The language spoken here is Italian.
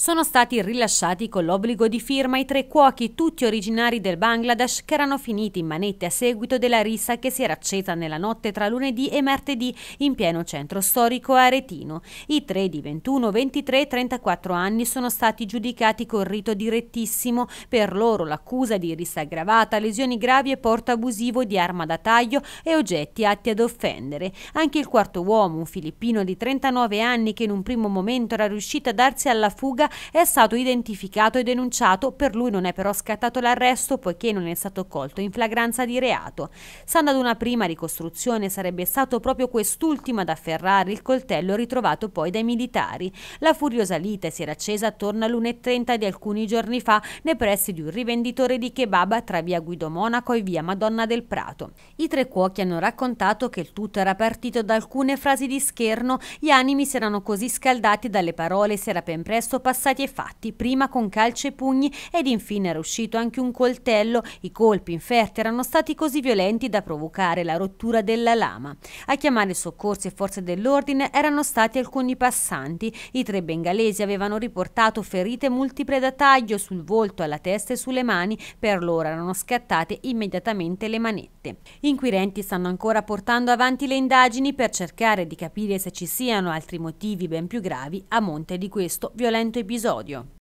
Sono stati rilasciati con l'obbligo di firma i tre cuochi, tutti originari del Bangladesh, che erano finiti in manette a seguito della rissa che si era accesa nella notte tra lunedì e martedì in pieno centro storico aretino. I tre di 21, 23 e 34 anni sono stati giudicati con rito direttissimo. Per loro l'accusa di rissa aggravata, lesioni gravi e porto abusivo di arma da taglio e oggetti atti ad offendere. Anche il quarto uomo, un filippino di 39 anni che in un primo momento era riuscito a darsi alla fuga, è stato identificato e denunciato, per lui non è però scattato l'arresto poiché non è stato colto in flagranza di reato. Stando ad una prima ricostruzione sarebbe stato proprio quest'ultimo ad afferrare il coltello ritrovato poi dai militari. La furiosa lite si era accesa attorno all'1.30 di alcuni giorni fa nei pressi di un rivenditore di kebab tra via Guido Monaco e via Madonna del Prato. I tre cuochi hanno raccontato che il tutto era partito da alcune frasi di scherno, gli animi si erano così scaldati dalle parole si era ben presto passato passati e fatti, prima con calci e pugni ed infine era uscito anche un coltello. I colpi inferti erano stati così violenti da provocare la rottura della lama. A chiamare soccorsi e forze dell'ordine erano stati alcuni passanti. I tre bengalesi avevano riportato ferite multiple da taglio sul volto, alla testa e sulle mani. Per loro erano scattate immediatamente le manette. Inquirenti stanno ancora portando avanti le indagini per cercare di capire se ci siano altri motivi ben più gravi a monte di questo violento episodio episodio.